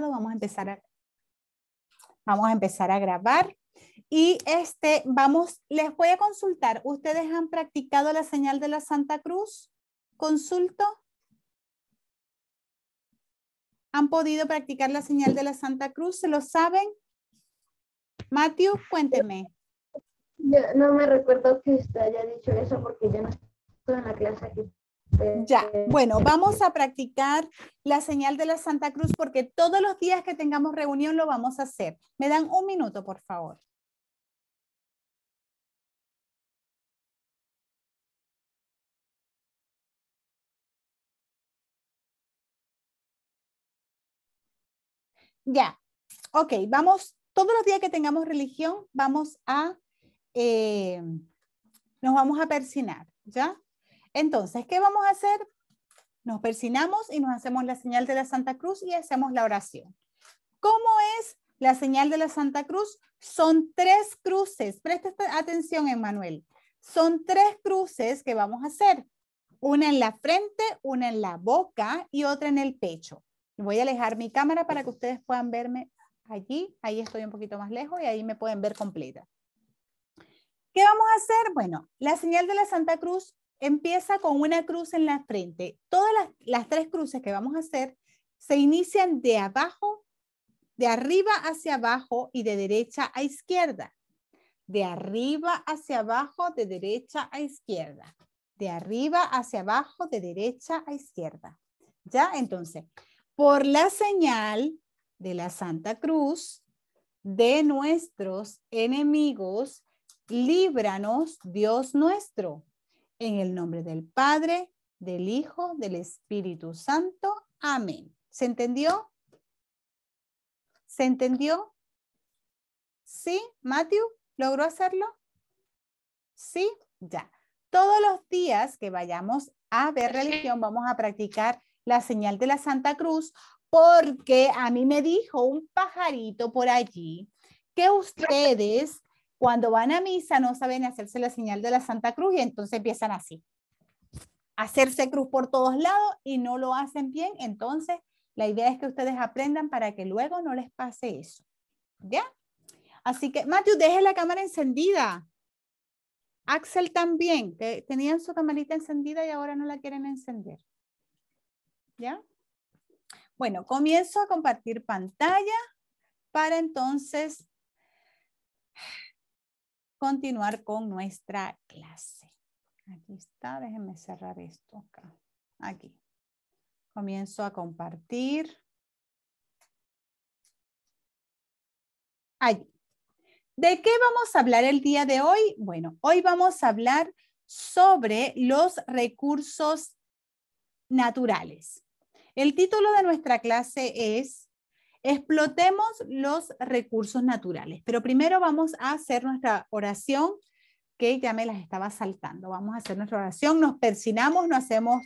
Vamos a empezar a, vamos a, empezar a grabar. Y este, vamos, les voy a consultar. ¿Ustedes han practicado la señal de la Santa Cruz? ¿Consulto? ¿Han podido practicar la señal de la Santa Cruz? ¿Se lo saben? Matthew, cuénteme. no me recuerdo que haya dicho eso porque ya no estoy en la clase aquí. Ya, bueno, vamos a practicar la señal de la Santa Cruz porque todos los días que tengamos reunión lo vamos a hacer. Me dan un minuto, por favor. Ya, ok, vamos, todos los días que tengamos religión, vamos a, eh, nos vamos a persinar, ¿ya? Entonces, ¿qué vamos a hacer? Nos persinamos y nos hacemos la señal de la Santa Cruz y hacemos la oración. ¿Cómo es la señal de la Santa Cruz? Son tres cruces. Presta atención, Emanuel. Son tres cruces que vamos a hacer. Una en la frente, una en la boca y otra en el pecho. Voy a alejar mi cámara para que ustedes puedan verme allí. Ahí estoy un poquito más lejos y ahí me pueden ver completa. ¿Qué vamos a hacer? Bueno, la señal de la Santa Cruz empieza con una cruz en la frente. Todas las, tres cruces que vamos a hacer se inician de abajo, de arriba hacia abajo y de derecha a izquierda. De arriba hacia abajo, de derecha a izquierda. De arriba hacia abajo, de derecha a izquierda. ¿Ya? Entonces, por la señal de la Santa Cruz de nuestros enemigos, líbranos Dios nuestro en el nombre del Padre, del Hijo, del Espíritu Santo. Amén. ¿Se entendió? ¿Se entendió? ¿Sí? ¿Matthew? ¿Logró hacerlo? ¿Sí? Ya. Todos los días que vayamos a ver religión, vamos a practicar la señal de la Santa Cruz, porque a mí me dijo un pajarito por allí que ustedes cuando van a misa no saben hacerse la señal de la Santa Cruz y entonces empiezan así. Hacerse cruz por todos lados y no lo hacen bien. Entonces, la idea es que ustedes aprendan para que luego no les pase eso. ¿Ya? Así que, Matthew, deje la cámara encendida. Axel también, que tenían su camarita encendida y ahora no la quieren encender. ¿Ya? Bueno, comienzo a compartir pantalla para entonces continuar con nuestra clase. Aquí está, déjenme cerrar esto acá. Aquí. Comienzo a compartir. Allí. ¿De qué vamos a hablar el día de hoy? Bueno, hoy vamos a hablar sobre los recursos naturales. El título de nuestra clase es Explotemos los recursos naturales, pero primero vamos a hacer nuestra oración que ya me las estaba saltando. Vamos a hacer nuestra oración, nos persinamos, nos hacemos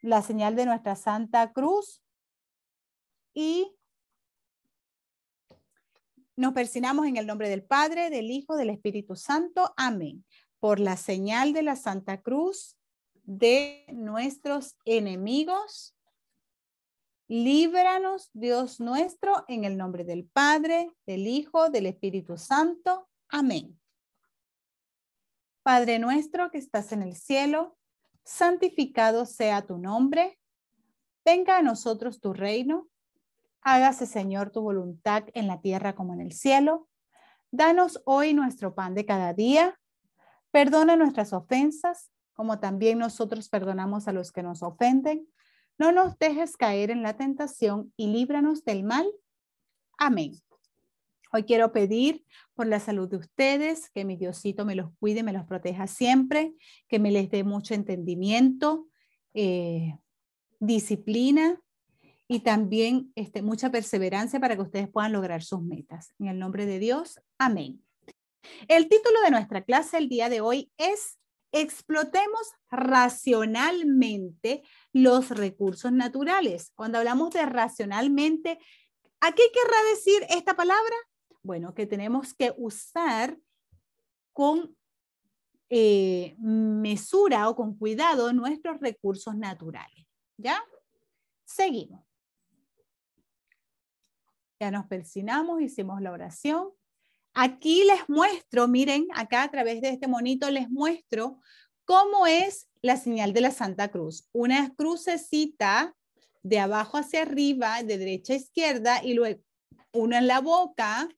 la señal de nuestra Santa Cruz y nos persinamos en el nombre del Padre, del Hijo, del Espíritu Santo. Amén. Por la señal de la Santa Cruz de nuestros enemigos Líbranos, Dios nuestro, en el nombre del Padre, del Hijo, del Espíritu Santo. Amén. Padre nuestro que estás en el cielo, santificado sea tu nombre. Venga a nosotros tu reino. Hágase, Señor, tu voluntad en la tierra como en el cielo. Danos hoy nuestro pan de cada día. Perdona nuestras ofensas, como también nosotros perdonamos a los que nos ofenden no nos dejes caer en la tentación y líbranos del mal. Amén. Hoy quiero pedir por la salud de ustedes, que mi Diosito me los cuide, me los proteja siempre, que me les dé mucho entendimiento, eh, disciplina y también este, mucha perseverancia para que ustedes puedan lograr sus metas. En el nombre de Dios, amén. El título de nuestra clase el día de hoy es explotemos racionalmente los recursos naturales. Cuando hablamos de racionalmente, ¿a qué querrá decir esta palabra? Bueno, que tenemos que usar con eh, mesura o con cuidado nuestros recursos naturales. ¿Ya? Seguimos. Ya nos persinamos, hicimos la oración. Aquí les muestro, miren, acá a través de este monito les muestro cómo es la señal de la Santa Cruz. Una crucecita de abajo hacia arriba, de derecha a izquierda, y luego una en la boca,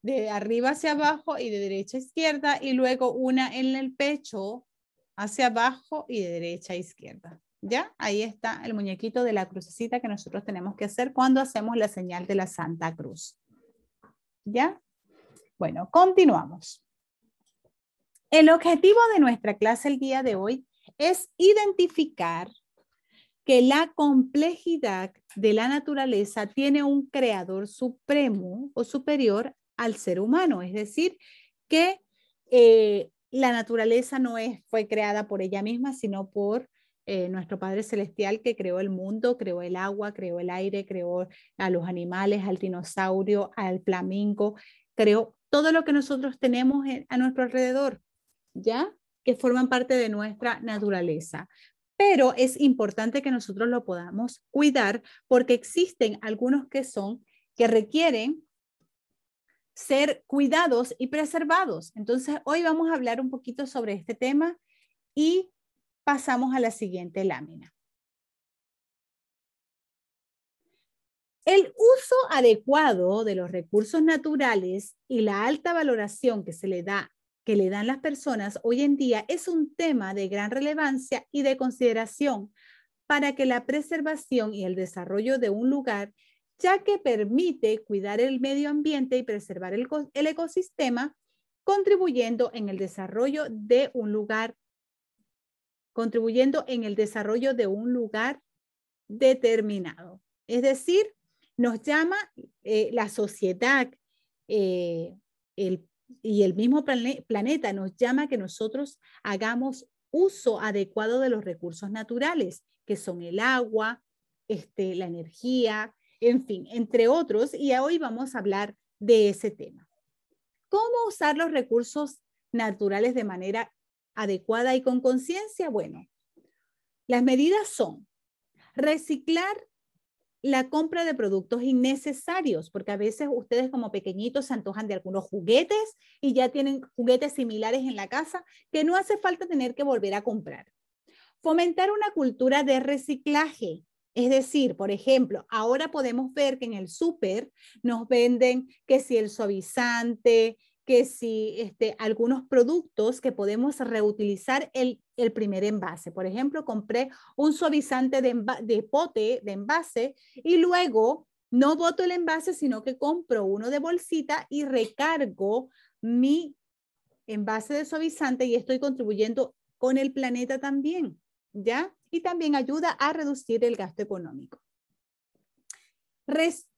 de arriba hacia abajo y de derecha a izquierda, y luego una en el pecho, hacia abajo y de derecha a izquierda. ¿Ya? Ahí está el muñequito de la crucecita que nosotros tenemos que hacer cuando hacemos la señal de la Santa Cruz. ¿Ya? Bueno, continuamos. El objetivo de nuestra clase el día de hoy es identificar que la complejidad de la naturaleza tiene un creador supremo o superior al ser humano, es decir, que eh, la naturaleza no es, fue creada por ella misma, sino por eh, nuestro Padre Celestial que creó el mundo, creó el agua, creó el aire, creó a los animales, al dinosaurio, al flamingo, creó todo lo que nosotros tenemos a nuestro alrededor, ¿ya? Que forman parte de nuestra naturaleza. Pero es importante que nosotros lo podamos cuidar porque existen algunos que son, que requieren ser cuidados y preservados. Entonces, hoy vamos a hablar un poquito sobre este tema y pasamos a la siguiente lámina. El uso adecuado de los recursos naturales y la alta valoración que se le da que le dan las personas hoy en día es un tema de gran relevancia y de consideración para que la preservación y el desarrollo de un lugar, ya que permite cuidar el medio ambiente y preservar el, ecosistema, contribuyendo en el desarrollo de un lugar, contribuyendo en el desarrollo de un lugar determinado. Es decir, nos llama eh, la sociedad eh, y el mismo planeta nos llama que nosotros hagamos uso adecuado de los recursos naturales, que son el agua, este, la energía, en fin, entre otros, y hoy vamos a hablar de ese tema. ¿Cómo usar los recursos naturales de manera adecuada y con conciencia? Bueno, las medidas son reciclar la compra de productos innecesarios, porque a veces ustedes como pequeñitos se antojan de algunos juguetes y ya tienen juguetes similares en la casa que no hace falta tener que volver a comprar. Fomentar una cultura de reciclaje. Es decir, por ejemplo, ahora podemos ver que en el súper nos venden que si el suavizante, que si este, algunos productos que podemos reutilizar el, el, primer envase. Por ejemplo, compré un suavizante de, de pote de envase y luego no boto el envase, sino que compro uno de bolsita y recargo mi envase de suavizante y estoy contribuyendo con el planeta también, ¿ya? Y también ayuda a reducir el gasto económico.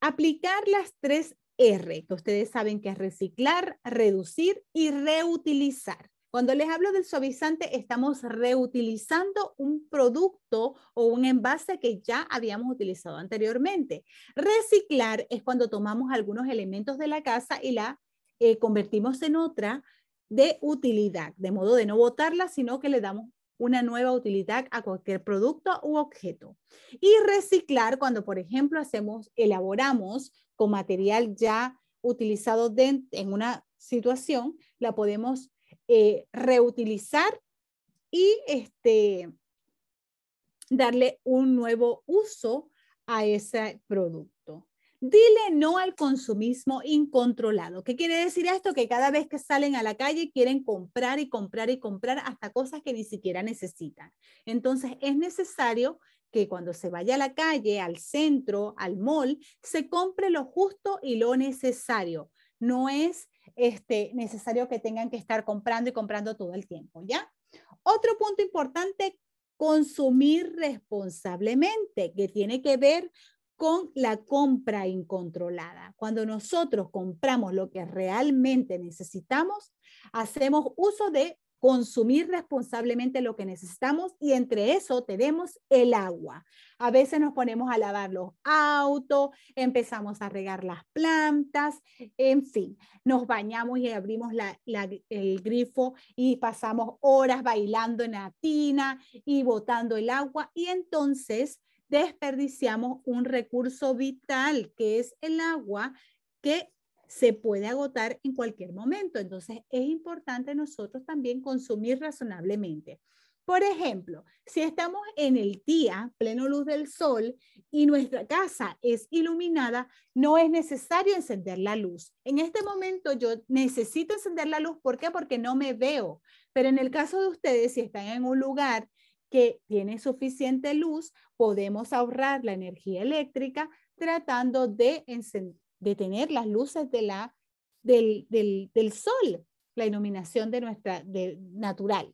aplicar las tres R, que ustedes saben que es reciclar, reducir y reutilizar. Cuando les hablo del suavizante, estamos reutilizando un producto o un envase que ya habíamos utilizado anteriormente. Reciclar es cuando tomamos algunos elementos de la casa y la eh, convertimos en otra de utilidad, de modo de no botarla, sino que le damos una nueva utilidad a cualquier producto u objeto. Y reciclar cuando, por ejemplo, hacemos, elaboramos con material ya utilizado en una situación, la podemos eh, reutilizar y este, darle un nuevo uso a ese producto. Dile no al consumismo incontrolado. ¿Qué quiere decir esto? Que cada vez que salen a la calle quieren comprar y comprar y comprar hasta cosas que ni siquiera necesitan. Entonces es necesario que cuando se vaya a la calle, al centro, al mall, se compre lo justo y lo necesario. No es este, necesario que tengan que estar comprando y comprando todo el tiempo, ¿ya? Otro punto importante, consumir responsablemente, que tiene que ver con la compra incontrolada. Cuando nosotros compramos lo que realmente necesitamos, hacemos uso de consumir responsablemente lo que necesitamos y entre eso tenemos el agua. A veces nos ponemos a lavar los autos, empezamos a regar las plantas, en fin, nos bañamos y abrimos el grifo y pasamos horas bailando en la tina y botando el agua y entonces desperdiciamos un recurso vital que es el agua que se puede agotar en cualquier momento. Entonces es importante nosotros también consumir razonablemente. Por ejemplo, si estamos en el día, pleno luz del sol, y nuestra casa es iluminada, no es necesario encender la luz. En este momento yo necesito encender la luz, ¿por qué? Porque no me veo. Pero en el caso de ustedes, si están en un lugar que tiene suficiente luz, podemos ahorrar la energía eléctrica tratando de, detener tener las luces del, sol, la iluminación de nuestra natural.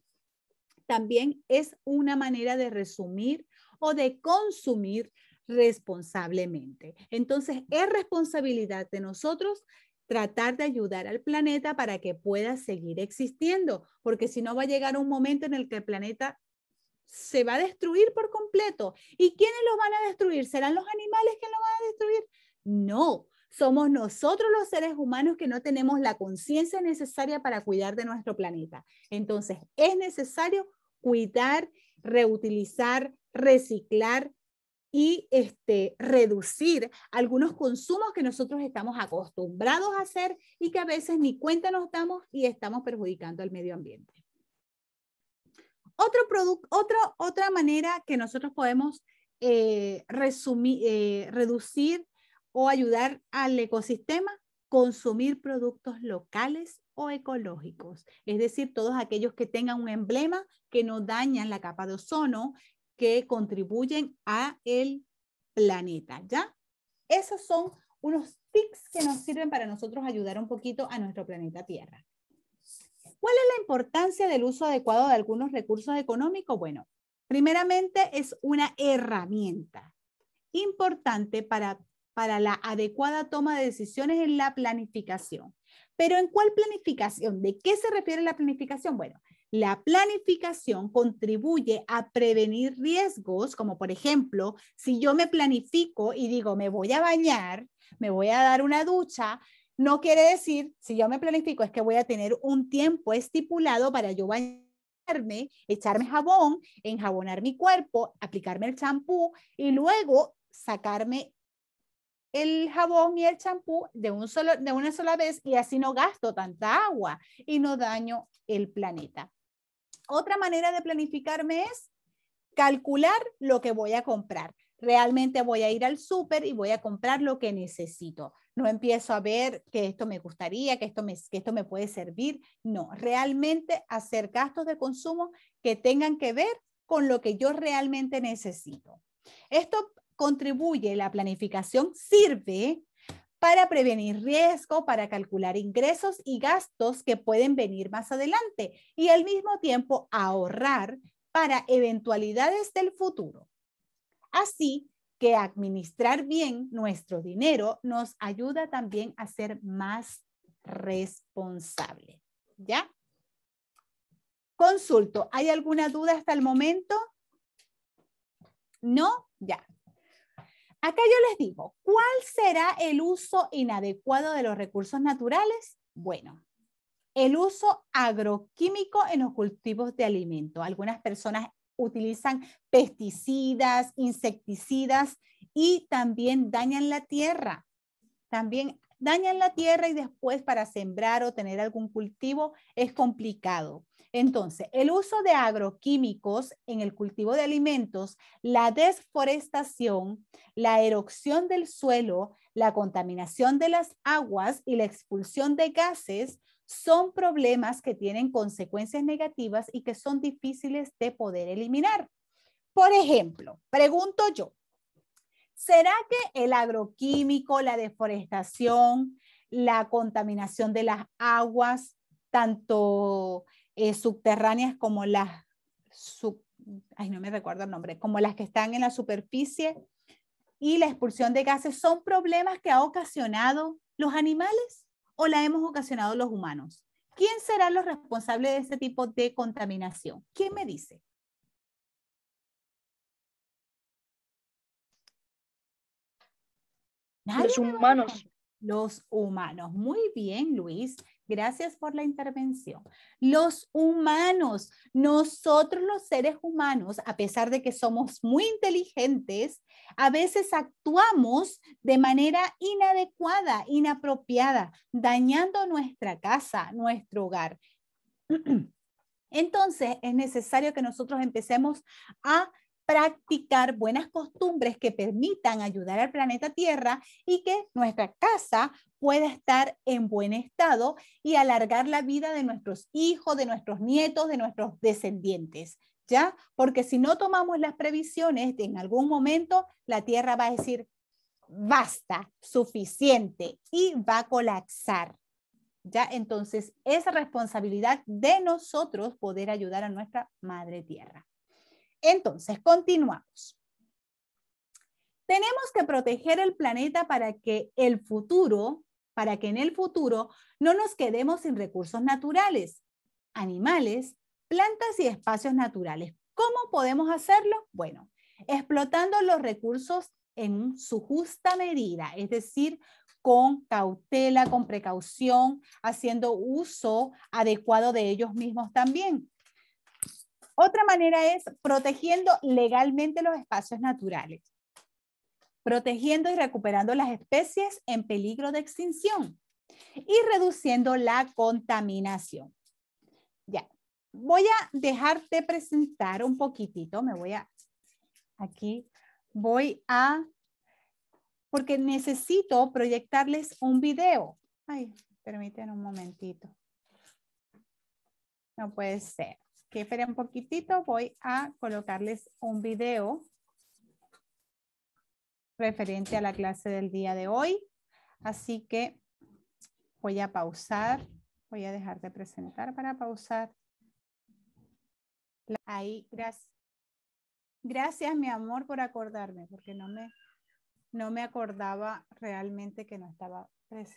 También es una manera de resumir o de consumir responsablemente. Entonces, es responsabilidad de nosotros tratar de ayudar al planeta para que pueda seguir existiendo, porque si no va a llegar un momento en el que el planeta se va a destruir por completo. ¿Y quiénes los van a destruir? ¿Serán los animales que lo van a destruir? No, somos nosotros los seres humanos que no tenemos la conciencia necesaria para cuidar de nuestro planeta. Entonces, es necesario cuidar, reutilizar, reciclar y este, reducir algunos consumos que nosotros estamos acostumbrados a hacer y que a veces ni cuenta nos damos y estamos perjudicando al medio ambiente. Otro producto, otra manera que nosotros podemos eh, resumir, eh, reducir o ayudar al ecosistema, consumir productos locales o ecológicos, es decir, todos aquellos que tengan un emblema que no dañan la capa de ozono, que contribuyen a el planeta, ¿ya? Esos son unos tips que nos sirven para nosotros ayudar un poquito a nuestro planeta Tierra. ¿Cuál es la importancia del uso adecuado de algunos recursos económicos? Bueno, primeramente es una herramienta importante para, para la adecuada toma de decisiones en la planificación. Pero ¿en cuál planificación? ¿De qué se refiere la planificación? Bueno, la planificación contribuye a prevenir riesgos, como por ejemplo, si yo me planifico y digo, me voy a bañar, me voy a dar una ducha, no quiere decir, si yo me planifico, es que voy a tener un tiempo estipulado para yo bañarme, echarme jabón, enjabonar mi cuerpo, aplicarme el champú y luego sacarme el jabón y el champú de, un de una sola vez y así no gasto tanta agua y no daño el planeta. Otra manera de planificarme es calcular lo que voy a comprar realmente voy a ir al súper y voy a comprar lo que necesito. No empiezo a ver que esto me gustaría, que esto me, que esto me puede servir. No, realmente hacer gastos de consumo que tengan que ver con lo que yo realmente necesito. Esto contribuye, la planificación sirve para prevenir riesgo, para calcular ingresos y gastos que pueden venir más adelante y al mismo tiempo ahorrar para eventualidades del futuro. Así que administrar bien nuestro dinero nos ayuda también a ser más responsable. ¿Ya? Consulto, ¿hay alguna duda hasta el momento? No, ya. Acá yo les digo, ¿cuál será el uso inadecuado de los recursos naturales? Bueno, el uso agroquímico en los cultivos de alimento. Algunas personas utilizan pesticidas, insecticidas y también dañan la tierra. También dañan la tierra y después para sembrar o tener algún cultivo es complicado. Entonces, el uso de agroquímicos en el cultivo de alimentos, la desforestación, la erosión del suelo, la contaminación de las aguas y la expulsión de gases son problemas que tienen consecuencias negativas y que son difíciles de poder eliminar. Por ejemplo, pregunto yo, ¿será que el agroquímico, la deforestación, la contaminación de las aguas, tanto eh, subterráneas como las, no me recuerdo el nombre, como las que están en la superficie, y la expulsión de gases son problemas que ha ocasionado los animales? o la hemos ocasionado los humanos. ¿Quién será los responsables de este tipo de contaminación? ¿Quién me dice? Los humanos. Los humanos. Muy bien, Luis. Gracias por la intervención. Los humanos, nosotros los seres humanos, a pesar de que somos muy inteligentes, a veces actuamos de manera inadecuada, inapropiada, dañando nuestra casa, nuestro hogar. Entonces es necesario que nosotros empecemos a practicar buenas costumbres que permitan ayudar al planeta Tierra y que nuestra casa pueda estar en buen estado y alargar la vida de nuestros hijos, de nuestros nietos, de nuestros descendientes. ¿Ya? Porque si no tomamos las previsiones, en algún momento la Tierra va a decir, basta, suficiente, y va a colapsar. ¿Ya? Entonces, es responsabilidad de nosotros poder ayudar a nuestra Madre Tierra. Entonces, continuamos. Tenemos que proteger el planeta para que el futuro para que en el futuro no nos quedemos sin recursos naturales, animales, plantas y espacios naturales. ¿Cómo podemos hacerlo? Bueno, explotando los recursos en su justa medida, es decir, con cautela, con precaución, haciendo uso adecuado de ellos mismos también. Otra manera es protegiendo legalmente los espacios naturales protegiendo y recuperando las especies en peligro de extinción y reduciendo la contaminación. Ya, voy a dejarte presentar un poquitito, me voy a, aquí voy a, porque necesito proyectarles un video. Ay, permítanme un momentito. No puede ser. Que esperen un poquitito, voy a colocarles un video referente a la clase del día de hoy. Así que voy a pausar, voy a dejar de presentar para pausar. Ahí, gracias. Gracias, mi amor, por acordarme, porque no me, no me acordaba realmente que no estaba pues,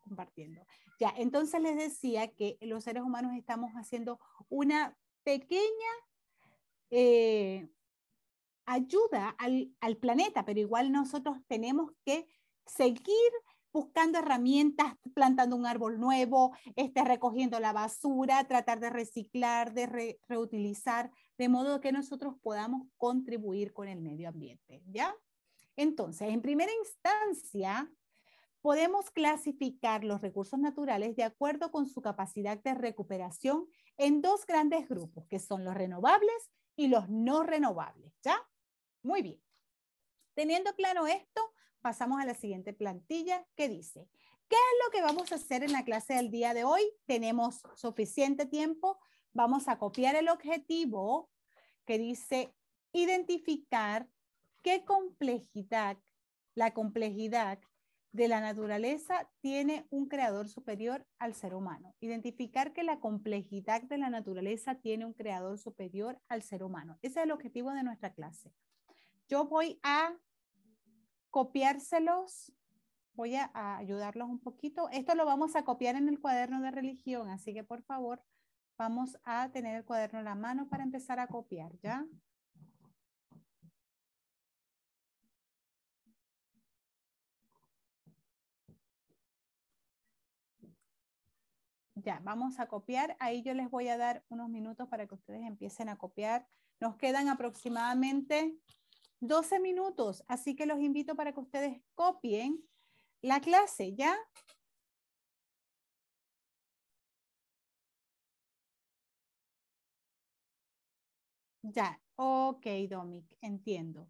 compartiendo. Ya, entonces les decía que los seres humanos estamos haciendo una pequeña eh, ayuda al, planeta, pero igual nosotros tenemos que seguir buscando herramientas, plantando un árbol nuevo, este, recogiendo la basura, tratar de reciclar, de reutilizar, de modo que nosotros podamos contribuir con el medio ambiente, ¿ya? Entonces, en primera instancia, podemos clasificar los recursos naturales de acuerdo con su capacidad de recuperación en dos grandes grupos, que son los renovables y los no renovables, ¿ya? Muy bien. Teniendo claro esto, pasamos a la siguiente plantilla que dice, ¿qué es lo que vamos a hacer en la clase del día de hoy? Tenemos suficiente tiempo. Vamos a copiar el objetivo que dice identificar qué complejidad, la complejidad de la naturaleza tiene un creador superior al ser humano. Identificar que la complejidad de la naturaleza tiene un creador superior al ser humano. Ese es el objetivo de nuestra clase. Yo voy a copiárselos, voy a, ayudarlos un poquito. Esto lo vamos a copiar en el cuaderno de religión, así que por favor vamos a tener el cuaderno en la mano para empezar a copiar, ¿ya? Ya, vamos a copiar. Ahí yo les voy a dar unos minutos para que ustedes empiecen a copiar. Nos quedan aproximadamente 12 minutos, así que los invito para que ustedes copien la clase, ¿ya? Ya, ok, Domic, entiendo.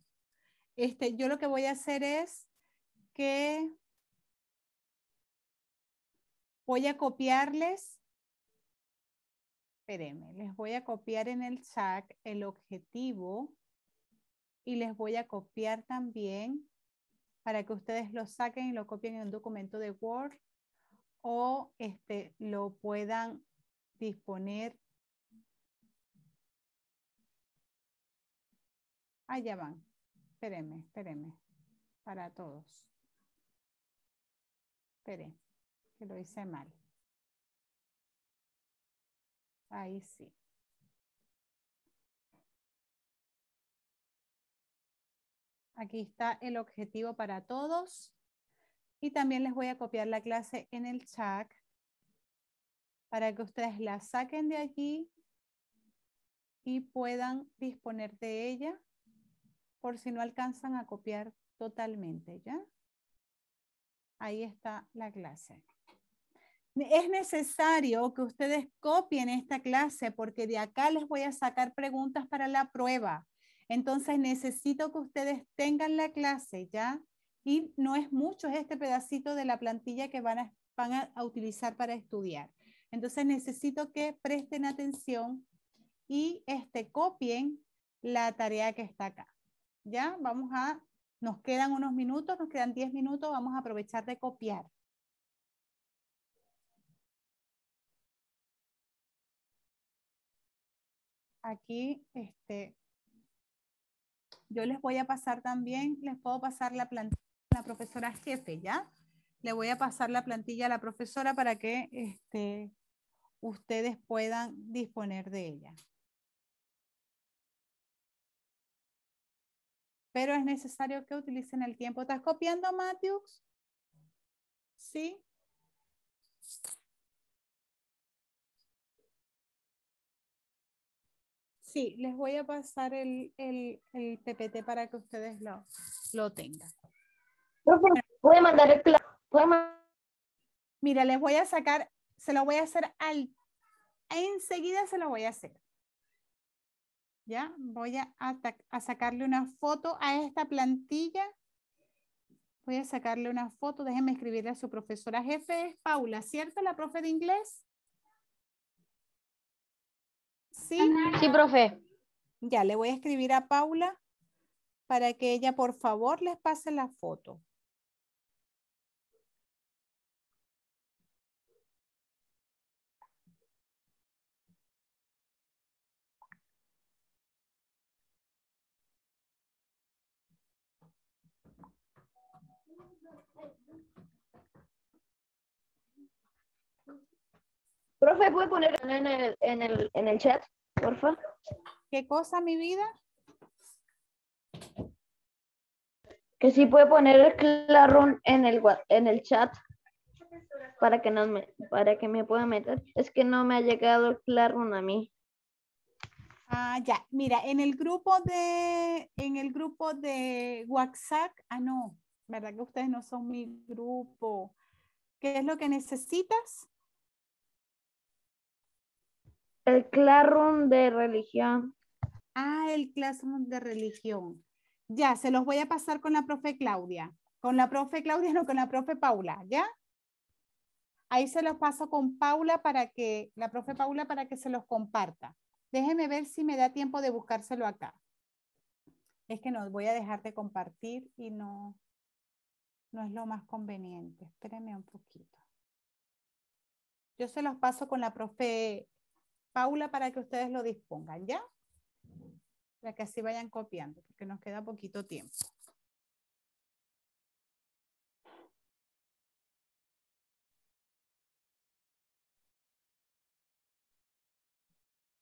Este, yo lo que voy a hacer es que voy a copiarles, espérenme, les voy a copiar en el chat el objetivo y les voy a copiar también para que ustedes lo saquen y lo copien en un documento de Word o este, lo puedan disponer. ya van. Espérenme, espérenme. Para todos. espere que lo hice mal. Ahí sí. Aquí está el objetivo para todos. Y también les voy a copiar la clase en el chat para que ustedes la saquen de aquí y puedan disponer de ella por si no alcanzan a copiar totalmente, ¿ya? Ahí está la clase. Es necesario que ustedes copien esta clase porque de acá les voy a sacar preguntas para la prueba. Entonces necesito que ustedes tengan la clase ya y no es mucho, este pedacito de la plantilla que van a, utilizar para estudiar. Entonces necesito que presten atención y este, copien la tarea que está acá. Ya, vamos a, nos quedan unos minutos, nos quedan 10 minutos, vamos a aprovechar de copiar. Aquí, este, yo les voy a pasar también, les puedo pasar la plantilla a la profesora jefe, ¿ya? Le voy a pasar la plantilla a la profesora para que este, ustedes puedan disponer de ella. Pero es necesario que utilicen el tiempo. ¿Estás copiando, Matthews? Sí. Sí, les voy a pasar el, PPT para que ustedes lo, lo tengan. Pues, mandar el Mira, les voy a sacar, se lo voy a hacer al, enseguida se lo voy a hacer. ¿Ya? Voy a, a sacarle una foto a esta plantilla. Voy a sacarle una foto, déjenme escribirle a su profesora jefe, es Paula, ¿cierto? La profe de inglés. ¿Sí? profe. Ya, le voy a escribir a Paula para que ella, por favor, les pase la foto. Profe, ¿puede ponerlo en el, en el chat? ¿Qué cosa, mi vida? Que sí puede poner el clarón en el, en el chat para que, no me, para que me pueda meter. Es que no me ha llegado el clarón a mí. Ah, ya. Mira, en el grupo de, en el grupo de WhatsApp, ah, no, ¿verdad que ustedes no son mi grupo? ¿Qué es lo que necesitas? El classroom de religión. Ah, el classroom de religión. Ya, se los voy a pasar con la profe Claudia. Con la profe Claudia, no con la profe Paula, ¿ya? Ahí se los paso con Paula para que, la profe Paula para que se los comparta. Déjeme ver si me da tiempo de buscárselo acá. Es que no voy a dejar de compartir y no, no es lo más conveniente. Espérenme un poquito. Yo se los paso con la profe Paula para que ustedes lo dispongan, ¿ya? Para que así vayan copiando, porque nos queda poquito tiempo.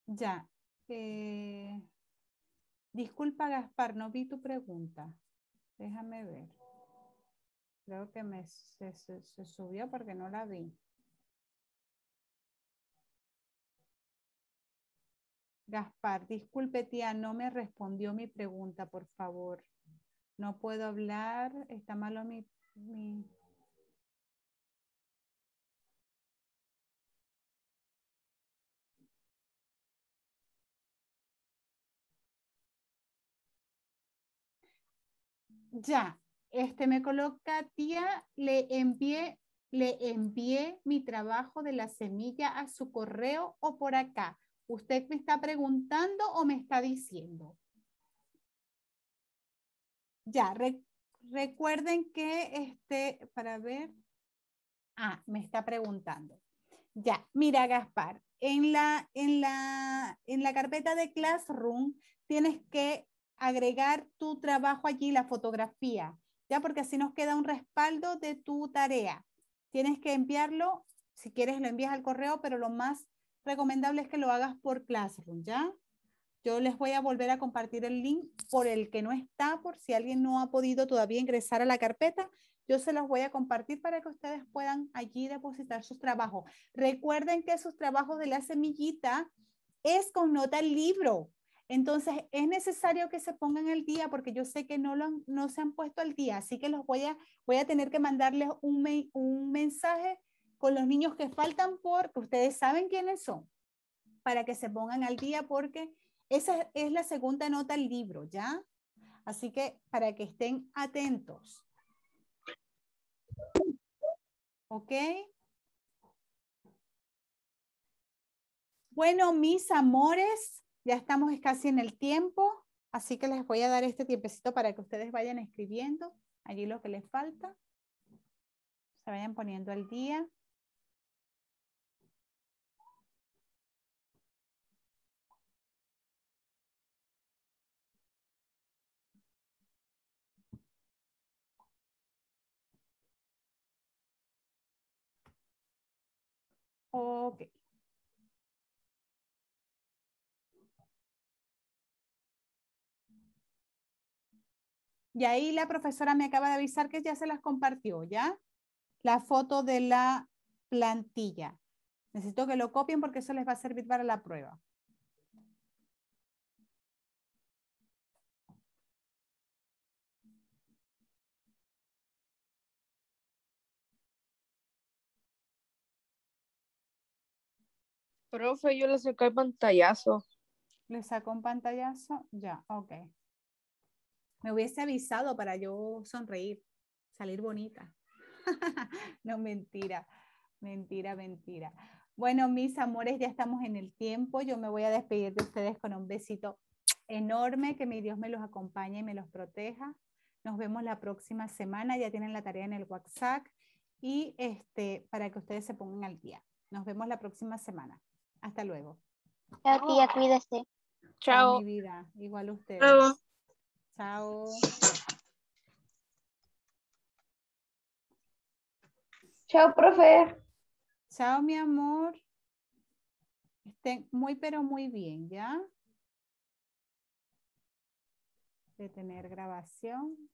Ya. Eh, disculpa, Gaspar, no vi tu pregunta. Déjame ver. Creo que me, se subió porque no la vi. Gaspar, disculpe tía, no me respondió mi pregunta, por favor. No puedo hablar, está malo mi... mi... Ya, este me coloca tía, le envié, le envié mi trabajo de la semilla a su correo o por acá ¿Usted me está preguntando o me está diciendo? Ya, recuerden que este, para ver, ah, me está preguntando. Ya, mira Gaspar, en la, en la, en la carpeta de Classroom tienes que agregar tu trabajo allí, la fotografía, ya porque así nos queda un respaldo de tu tarea. Tienes que enviarlo, si quieres lo envías al correo, pero lo más recomendable es que lo hagas por Classroom, ¿ya? Yo les voy a volver a compartir el link por el que no está, por si alguien no ha podido todavía ingresar a la carpeta, yo se los voy a compartir para que ustedes puedan allí depositar sus trabajos. Recuerden que sus trabajos de la semillita es con nota el libro. Entonces es necesario que se pongan al día porque yo sé que no, lo han, no se han puesto al día, así que los voy a, voy a tener que mandarles un, un mensaje con los niños que faltan porque ustedes saben quiénes son, para que se pongan al día, porque esa es la segunda nota del libro, ¿ya? Así que para que estén atentos. ¿Ok? Bueno, mis amores, ya estamos casi en el tiempo, así que les voy a dar este tiempecito para que ustedes vayan escribiendo allí lo que les falta, se vayan poniendo al día. Ok. Y ahí la profesora me acaba de avisar que ya se las compartió, ¿ya? La foto de la plantilla. Necesito que lo copien porque eso les va a servir para la prueba. Profe, yo le saco el pantallazo. Le saco un pantallazo, ya, ok. Me hubiese avisado para yo sonreír, salir bonita. no, mentira, mentira, mentira. Bueno, mis amores, ya estamos en el tiempo. Yo me voy a despedir de ustedes con un besito enorme. Que mi Dios me los acompañe y me los proteja. Nos vemos la próxima semana. Ya tienen la tarea en el WhatsApp y este, para que ustedes se pongan al día. Nos vemos la próxima semana. Hasta luego. Chao, Chao. mi vida, igual usted. Chao. Chao. Chao, profe. Chao, mi amor. Estén muy, pero muy bien, ¿ya? De tener grabación.